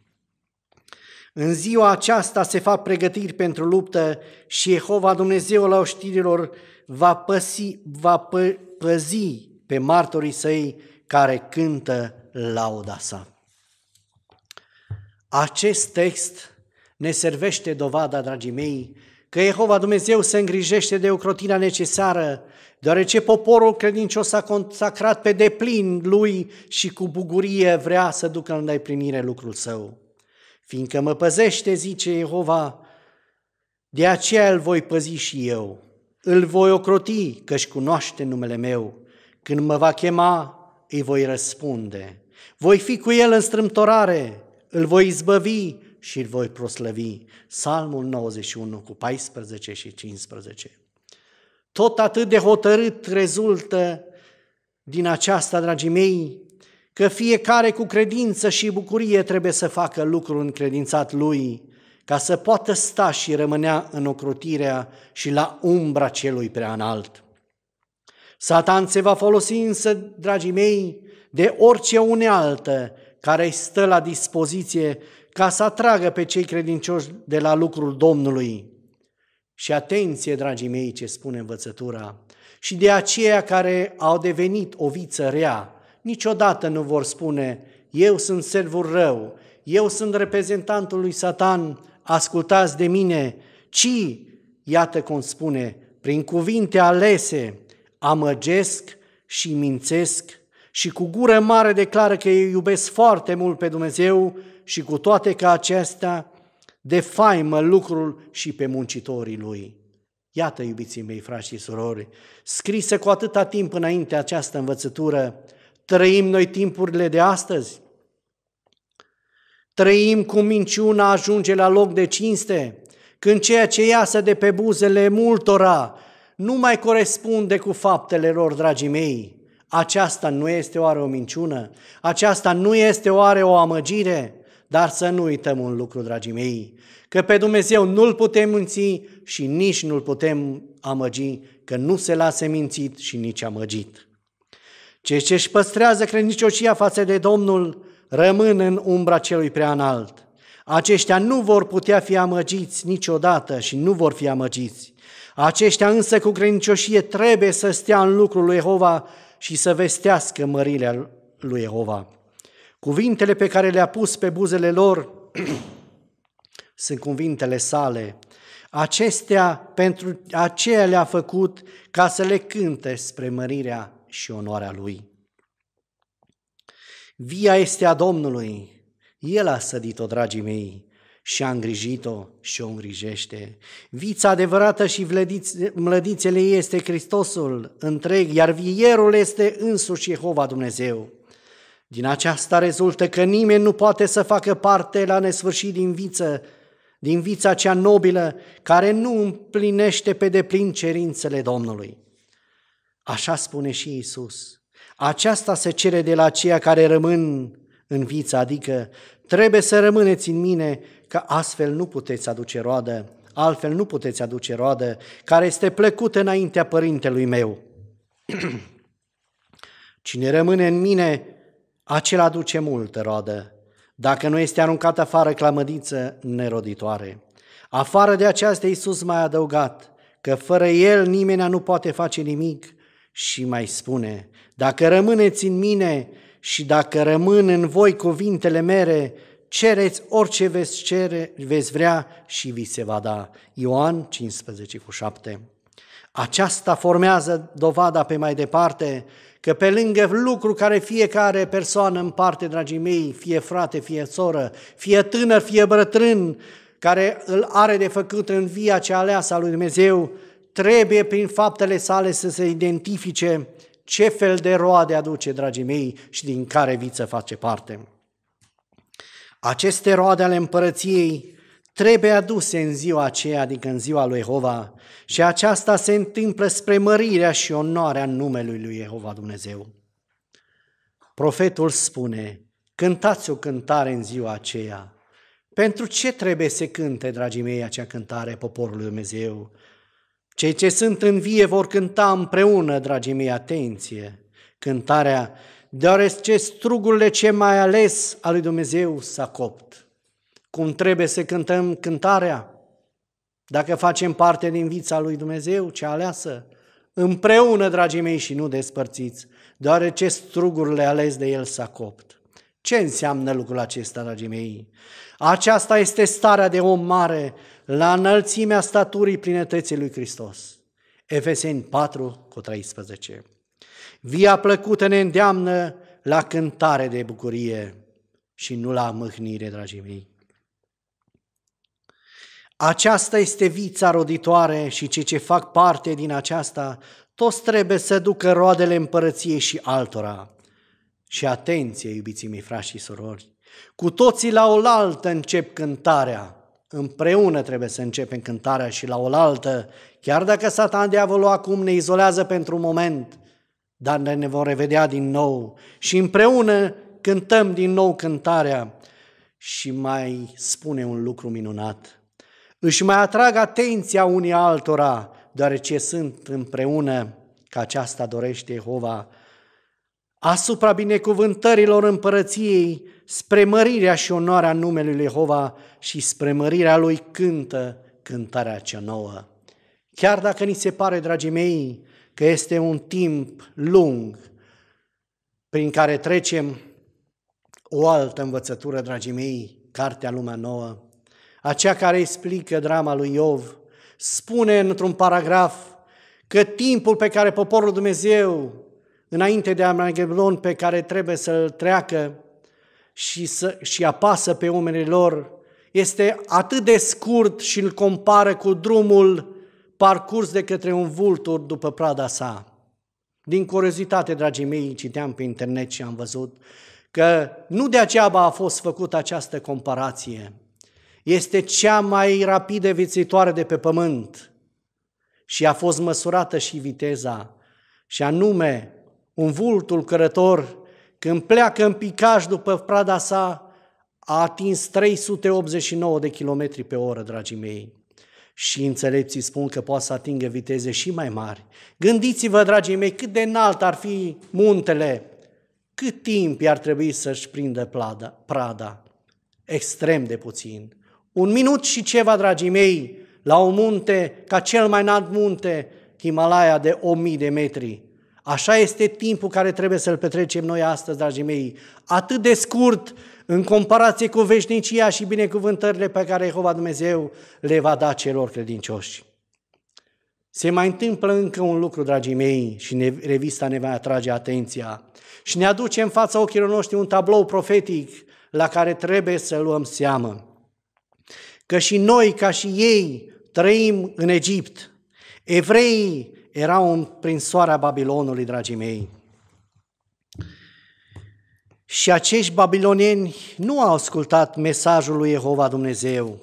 În ziua aceasta se fac pregătiri pentru luptă și Jehova la oștirilor va, păsi, va pă, păzi pe martorii săi care cântă lauda sa. Acest text ne servește dovada, dragii mei, că Jehova Dumnezeu se îngrijește de ocrotina necesară, deoarece poporul credincios s-a consacrat pe deplin lui și cu bucurie vrea să ducă în îndeplinire lucrul său. Fiindcă mă păzește, zice Jehova, de aceea îl voi păzi și eu, îl voi ocroti, că-și cunoaște numele meu. Când mă va chema, îi voi răspunde. Voi fi cu el în strâmtorare, îl voi izbăvi și îl voi proslăvi. Psalmul 91 cu 14 și 15. Tot atât de hotărât rezultă din aceasta, dragii mei, că fiecare cu credință și bucurie trebuie să facă lucrul încredințat lui, ca să poată sta și rămânea în ocrutirea și la umbra celui prea înalt. Satan se va folosi însă, dragii mei, de orice unealtă care îi stă la dispoziție ca să atragă pe cei credincioși de la lucrul Domnului. Și atenție, dragii mei, ce spune învățătura. Și de aceia care au devenit o viță rea, niciodată nu vor spune, eu sunt servul rău, eu sunt reprezentantul lui Satan, ascultați de mine, ci, iată cum spune, prin cuvinte alese, amăgesc și mințesc și cu gură mare declară că ei iubesc foarte mult pe Dumnezeu și cu toate că acestea faimă lucrul și pe muncitorii lui. Iată, iubiții mei, frați și surori, scrisă cu atâta timp înainte această învățătură, trăim noi timpurile de astăzi? Trăim cu minciuna ajunge la loc de cinste, când ceea ce iasă de pe buzele multora nu mai corespunde cu faptele lor, dragii mei. Aceasta nu este oare o minciună? Aceasta nu este oare o amăgire? Dar să nu uităm un lucru, dragii mei, că pe Dumnezeu nu-L putem minți și nici nu-L putem amăgi, că nu se lasă mințit și nici amăgit. Cei ce își păstrează credincioșia față de Domnul rămân în umbra celui preanalt. Aceștia nu vor putea fi amăgiți niciodată și nu vor fi amăgiți. Aceștia însă cu credincioșie trebuie să stea în lucrul lui Jehova și să vestească mărirea lui Jehova. Cuvintele pe care le-a pus pe buzele lor sunt cuvintele sale. Acestea, pentru aceea le-a făcut ca să le cânte spre mărirea și onoarea lui. Via este a Domnului, El a sădit-o, dragii mei, și a îngrijit-o și o îngrijește. Vița adevărată și mlădițele ei este Hristosul întreg, iar vierul este însuși Jehova Dumnezeu. Din aceasta rezultă că nimeni nu poate să facă parte la nesfârșit din viță, din vița cea nobilă, care nu împlinește pe deplin cerințele Domnului. Așa spune și Isus. Aceasta se cere de la ceea care rămân în viță, adică Trebuie să rămâneți în mine, că astfel nu puteți aduce roadă, altfel nu puteți aduce roadă, care este plăcută înaintea părintelui meu. Cine rămâne în mine, acela aduce multă roadă, dacă nu este aruncat afară clamădiță neroditoare. Afară de aceasta Iisus mai a adăugat că fără El nimeni nu poate face nimic și mai spune, dacă rămâneți în mine și dacă rămân în voi cuvintele mele, cereți orice veți cere, veți vrea și vi se va da. Ioan 15 cu 7. Aceasta formează dovada pe mai departe că pe lângă lucru care fiecare persoană în parte, dragii mei, fie frate, fie soră, fie tânăr, fie bătrân, care îl are de făcut în via cea aleasă a lui Dumnezeu, trebuie prin faptele sale să se identifice ce fel de roade aduce, dragii mei, și din care viță face parte. Aceste roade ale împărăției trebuie aduse în ziua aceea, adică în ziua lui Jehova, și aceasta se întâmplă spre mărirea și onoarea numelui lui Jehova Dumnezeu. Profetul spune, cântați o cântare în ziua aceea. Pentru ce trebuie să cânte, dragii mei, acea cântare poporului Dumnezeu? Cei ce sunt în vie vor cânta împreună, dragii mei, atenție, cântarea, deoarece strugurile ce mai ales al lui Dumnezeu s-a copt. Cum trebuie să cântăm cântarea? Dacă facem parte din vița lui Dumnezeu, ce aleasă, împreună, dragii mei, și nu despărțiți, deoarece strugurile ales de El s-a copt. Ce înseamnă lucrul acesta, dragii mei? Aceasta este starea de om mare la înălțimea staturii plinătății lui Hristos. Efeseni 4 cu 13. Via plăcută ne îndeamnă la cântare de bucurie și nu la mâhnire, dragii mei. Aceasta este vița roditoare și cei ce fac parte din aceasta, toți trebuie să ducă roadele împărăției și altora. Și atenție, iubiții mei, frați și sorori, cu toții la oaltă încep cântarea. Împreună trebuie să începem cântarea și la oaltă, chiar dacă satan diavolul acum ne izolează pentru un moment, dar ne vom revedea din nou și împreună cântăm din nou cântarea. Și mai spune un lucru minunat. Își mai atrag atenția unii altora, deoarece sunt împreună, că aceasta dorește Jehova, asupra binecuvântărilor împărăției, spre mărirea și onoarea numelui Jehova și spre mărirea Lui cântă cântarea cea nouă. Chiar dacă ni se pare, dragii mei, că este un timp lung prin care trecem, o altă învățătură, dragii mei, Cartea Lumea Nouă, aceea care explică drama lui Iov, spune într-un paragraf că timpul pe care poporul Dumnezeu înainte de Amagheblon pe care trebuie să-l treacă și, să, și apasă pe oamenii lor, este atât de scurt și îl compară cu drumul parcurs de către un vultur după prada sa. Din curiozitate, dragii mei, citeam pe internet și am văzut că nu de aceaba a fost făcută această comparație. Este cea mai rapidă vițitoare de pe pământ și a fost măsurată și viteza, și anume un vultul cărător, când pleacă în picaj după prada sa, a atins 389 de km pe oră, dragii mei. Și înțelepții spun că poate să atingă viteze și mai mari. Gândiți-vă, dragii mei, cât de înalt ar fi muntele, cât timp i-ar trebui să-și prindă plada, prada. Extrem de puțin. Un minut și ceva, dragii mei, la un munte, ca cel mai înalt munte, Himalaya de 1000 de metri, Așa este timpul care trebuie să-l petrecem noi astăzi, dragii mei. Atât de scurt în comparație cu veșnicia și binecuvântările pe care Jehova Dumnezeu le va da celor credincioși. Se mai întâmplă încă un lucru, dragii mei, și ne, revista ne va atrage atenția și ne aduce în fața ochilor noștri un tablou profetic la care trebuie să luăm seamă. Că și noi, ca și ei, trăim în Egipt. Evreii era un prinsoare a Babilonului, dragii mei. Și acești babilonieni nu au ascultat mesajul lui Jehova Dumnezeu,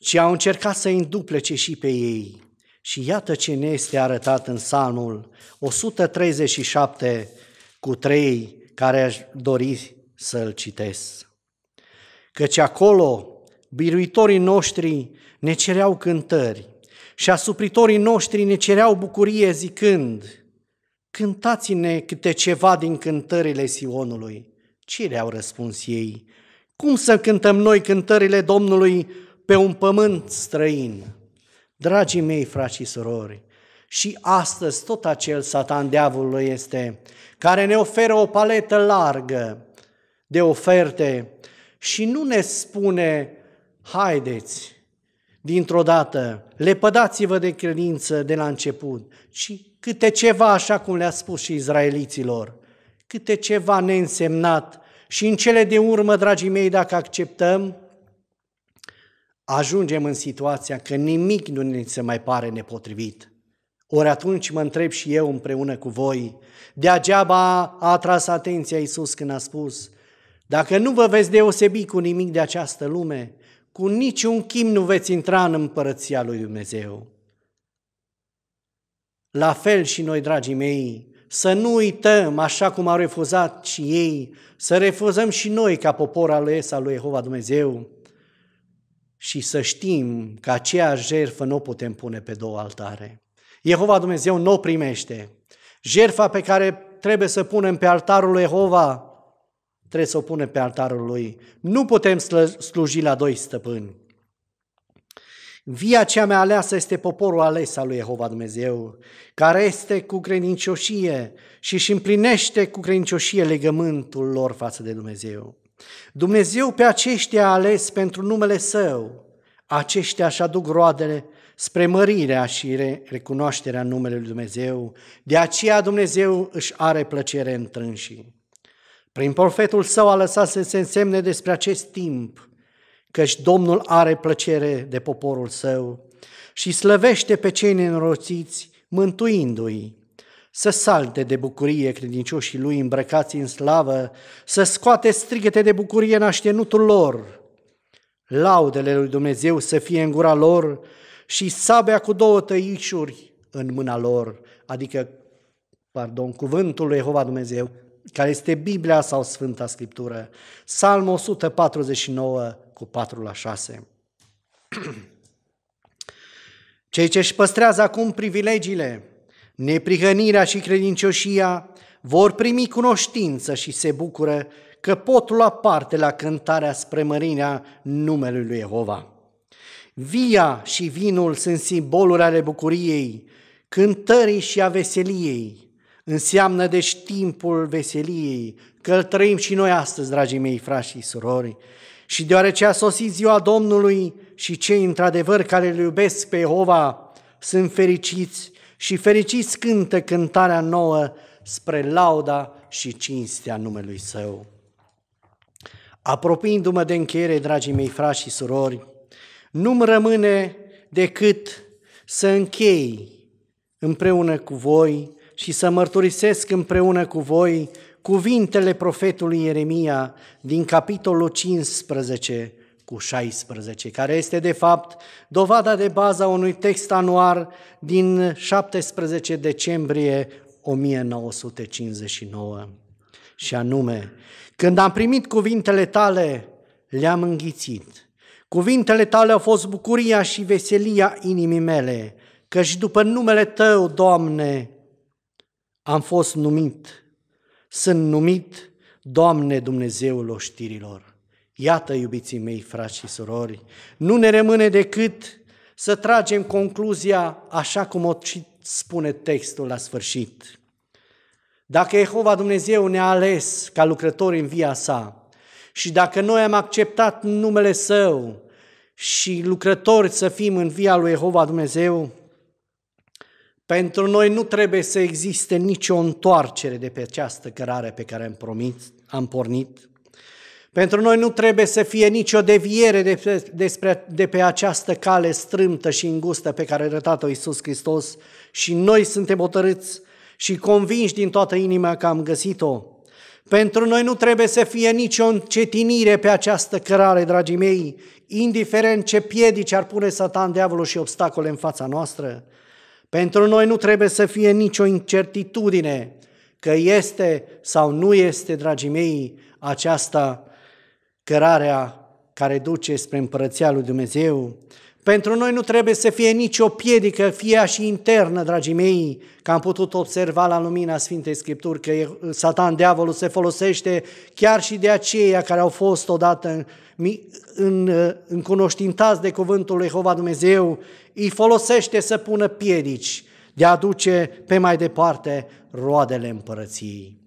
ci au încercat să înduplece și pe ei. Și iată ce ne este arătat în Salmul 137 cu 3, care aș dori să-l citesc. Căci acolo biruitorii noștri ne cereau cântări, și asupritorii noștri ne cereau bucurie zicând, Cântați-ne câte ceva din cântările Sionului. Ce le-au răspuns ei? Cum să cântăm noi cântările Domnului pe un pământ străin? Dragii mei, frați și surori, și astăzi tot acel satan diavolului este, care ne oferă o paletă largă de oferte și nu ne spune, haideți, dintr-o dată, lepădați-vă de credință de la început, ci câte ceva, așa cum le-a spus și izraeliților, câte ceva neînsemnat și în cele de urmă, dragii mei, dacă acceptăm, ajungem în situația că nimic nu ne se mai pare nepotrivit. Ori atunci mă întreb și eu împreună cu voi, degeaba a atras atenția Iisus când a spus, dacă nu vă veți deosebi cu nimic de această lume, cu niciun chim nu veți intra în împărăția lui Dumnezeu. La fel și noi, dragii mei, să nu uităm, așa cum au refuzat și ei, să refuzăm și noi ca popor ales al lui Jehova Dumnezeu și să știm că aceea jertfă nu o putem pune pe două altare. Jehova Dumnezeu nu o primește. Jertfa pe care trebuie să punem pe altarul lui Jehova trebuie să o punem pe altarul lui. Nu putem sluji la doi stăpâni. Via cea mea aleasă este poporul ales al lui Jehova Dumnezeu, care este cu credincioșie și își împlinește cu credincioșie legământul lor față de Dumnezeu. Dumnezeu pe aceștia a ales pentru numele Său, aceștia își aduc roadele spre mărirea și recunoașterea numelui Dumnezeu, de aceea Dumnezeu își are plăcere în trânsii. Prin profetul său a lăsat să se însemne despre acest timp, căci Domnul are plăcere de poporul său și slăvește pe cei nenorociți, mântuindu-i. Să salte de bucurie credincioșii lui îmbrăcați în slavă, să scoate strigete de bucurie în lor. Laudele lui Dumnezeu să fie în gura lor și sabia cu două tăișuri în mâna lor, adică, pardon, cuvântul lui Jehova Dumnezeu care este Biblia sau Sfânta Scriptură. Psalmul 149 cu 4 la 6. Cei ce își păstrează acum privilegiile, neprihănirea și credincioșia, vor primi cunoștință și se bucură că pot lua parte la cântarea spre mărinea numelui lui Jehova. Via și vinul sunt simboluri ale bucuriei, cântării și a veseliei, Înseamnă deci timpul veseliei, că îl trăim și noi astăzi, dragii mei frați și surori. Și deoarece a sosit ziua Domnului și cei într-adevăr care îl iubesc pe Jehova sunt fericiți și fericiți cântă cântarea nouă spre lauda și cinstea numelui Său. Apropiindu-mă de încheiere, dragii mei frați și surori, nu-mi rămâne decât să închei împreună cu voi și să mărturisesc împreună cu voi cuvintele profetului Ieremia din capitolul 15 cu 16, care este de fapt dovada de bază a unui text anuar din 17 decembrie 1959. Și anume, când am primit cuvintele tale, le-am înghițit. Cuvintele tale au fost bucuria și veselia inimii mele, căci după numele Tău, Doamne, am fost numit, sunt numit Doamne Dumnezeul oștirilor. Iată, iubiții mei, frați și surori, nu ne rămâne decât să tragem concluzia așa cum o spune textul la sfârșit. Dacă Jehova Dumnezeu ne-a ales ca lucrători în via sa și dacă noi am acceptat numele Său și lucrători să fim în via lui Jehova Dumnezeu, pentru noi nu trebuie să existe nicio întoarcere de pe această cărare pe care am, promit, am pornit. Pentru noi nu trebuie să fie nicio deviere de pe, despre, de pe această cale strâmtă și îngustă pe care a rătat o Iisus Hristos și noi suntem hotărâți și convinși din toată inima că am găsit-o. Pentru noi nu trebuie să fie nicio încetinire pe această cărare, dragii mei, indiferent ce piedici ar pune satan, diavolul și obstacole în fața noastră. Pentru noi nu trebuie să fie nicio incertitudine că este sau nu este, dragii mei, aceasta cărarea care duce spre împărăția lui Dumnezeu. Pentru noi nu trebuie să fie nicio piedică, fie și internă, dragii mei, că am putut observa la lumina Sfintei Scripturi că satan, diavolul, se folosește chiar și de aceia care au fost odată în, în, în cunoștintați de cuvântul lui Hova Dumnezeu îi folosește să pună piedici de a aduce pe mai departe roadele împărăției.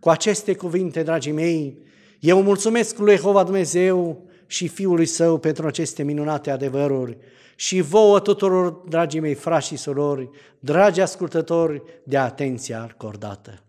Cu aceste cuvinte, dragii mei, eu mulțumesc lui Jehova Dumnezeu și Fiului Său pentru aceste minunate adevăruri și vouă tuturor, dragii mei frați și surori, dragi ascultători, de atenția acordată.